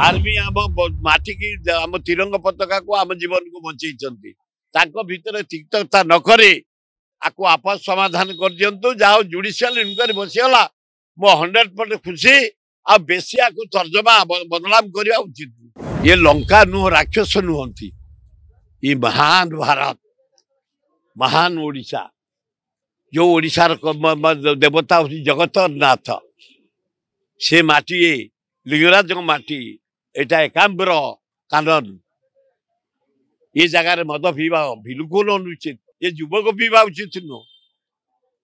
army ଆମ ମାଟିକି ଆମ ତିରଙ୍ଗ ପତାକାକୁ ଆମ ଜୀବନକୁ ବଞ୍ଚେଇଛନ୍ତି ତାଙ୍କ ଭିତରେ ତିକ୍ତତା ନ କରି ଆକୁ ଆପସ ସମାଧାନ କରିଦିଅନ୍ତୁ ଯାହା ହଉ ଜୁଡ଼ିସିଆଲ ଇନକ୍ୱାରି ବସିଗଲା ମୁଁ ହଣ୍ଡ୍ରେଡ ପର୍ସେଣ୍ଟ ଖୁସି ଆଉ ବେଶୀ ଆକୁ ତର୍ଜମା ବଦନାମ କରିବା ଉଚିତ ଇଏ ଲଙ୍କା ନୁହଁ ରାକ୍ଷସ ନୁହନ୍ତି ଇ ମହାନ ଭାରତ ମହାନ ଓଡ଼ିଶା ଯେଉଁ ଓଡ଼ିଶାର ଦେବତା ହେଉଛି ଜଗତନାଥ ସେ ମାଟି ଏ ଲିଙ୍ଗରାଜଙ୍କ ମାଟି এটা একাম্র কানন এই জায়গায় মদ ପିଇବା ବିଲକୁଲ ଅନୁଚିତ ଏ ଯୁବକ ପିଇବା ଉଚିତ ନୁହଁ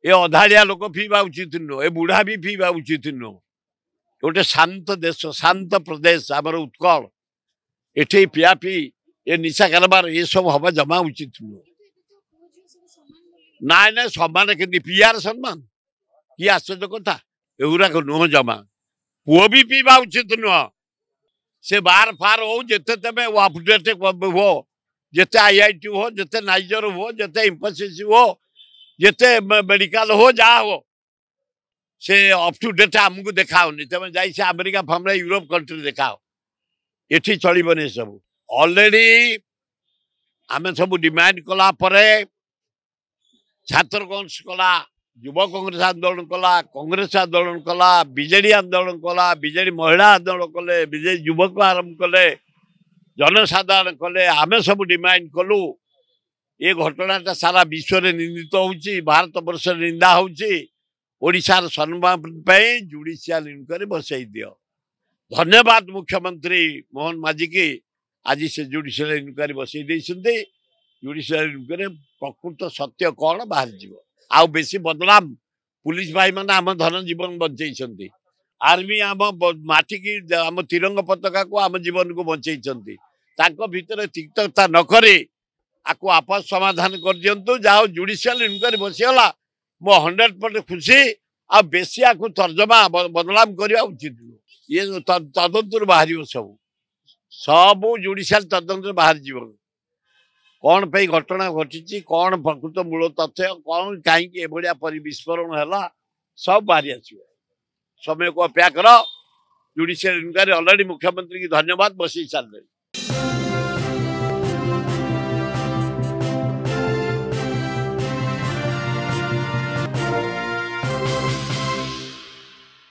ଏ ଅଧାଳିଆ ଲୋକ ପିଇବା ଉଚିତ ନୁହଁ ଏ ବୁଢ଼ା ବି ପିଇବା ଉଚିତ ନୁହଁ ଗୋଟେ ଶାନ୍ତ ଦେଶ ଶାନ୍ତ ପ୍ରଦେଶ ଆମର ଉତ୍କଳ ଏଠି ପିଆପିଇ ଏ ନିଶା କାରବାର ଏସବୁ ହବା ଜମା ଉଚିତ ନୁହଁ ନାଇଁ ନାଇଁ ସମାନ କେମିତି ପିଆର ସମ୍ମାନ କି ଆଶ୍ଚର୍ଯ୍ୟ କଥା ଏଗୁରାକ ନୁହଁ ଜମା ପୁଅ ବି ପିଇବା ଉଚିତ ନୁହଁ से बार फार हो जिते तुम अपडेट हो जिते आई आई टी हो जिते नाइजर हो जिते इम्फोसिस हो जिते मेडिकल हो जहा हो से अप टू डेट आमको देखाओं तुम तो जाए आमेरिका फमरे यूरोप कंट्री देखाओ ये चलने सब अलरेडी आम सब डिमांड कलापर छात्र कौन कला যুব কংগ্রেস আন্দোলন কলা কংগ্রেস আন্দোলন কলা বিজেডি আন্দোলন কলা বিজেডি মহিলা আন্দোলন কলে বিজেডি যুবক আরম্ভ কলে জনসাধারণ কলে আমি সব ডিমান্ড কলু ଏ ଘଟଣାଟା ସାରା ବିଶ୍ୱରେ ନିନ୍ଦିତ ହେଉଛି ଭାରତ ବର୍ଷରେ ନିନ୍ଦା ହେଉଛି ଓଡ଼ିଶାର ସମ୍ମାନ ପାଇଁ ଜୁଡ଼ିସିଆଲ ଇନକ୍ୱାରି ବସାଇ ଦିଅ ଧନ୍ୟବାଦ ମୁଖ୍ୟମନ୍ତ୍ରୀ ମୋହନ ମାଝୀକି ଆଜି ସେ ଜୁଡ଼ିସିଆଲ ଇନକ୍ୱାରି ବସାଇ ଦେଇଛନ୍ତି ଜୁଡ଼ିସିଆଲ ଇନକ୍ୱାରି ପ୍ରକୃତ ସତ୍ୟ କ'ଣ ବାହାରିଯିବ आउ बेसी बदनाम पुलिस भाइ मनजीवन आर्मी आम माथिक आम तिरङ पता जीवनको ताको भीतर भित्र ता नकरी अब आपस समाधान गरिदिन्छु जाऊ जुडिसिया इनक्वारि बसिगला म हन्ड्रेड पर्सेन्ट खुसी आ बेसी यु तर्जमा सब सब तद बासिया बाहर बा କ'ଣ ପାଇଁ ଘଟଣା ଘଟିଛି କ'ଣ ପ୍ରକୃତ ମୂଳ ତଥ୍ୟ କ'ଣ କାହିଁକି ଏଭଳିଆ ପରି ବିସ୍ଫୋରଣ ହେଲା ସବୁ ବାହାରି ଆସିବ ସମୟକୁ ଅପେକ୍ଷା କର ଜୁଡ଼ିସିଆଲ ଇନକ୍ୱାରୀ ଅଲରେଡି ମୁଖ୍ୟମନ୍ତ୍ରୀକି ଧନ୍ୟବାଦ ବସେଇ ସାରିଲେଣି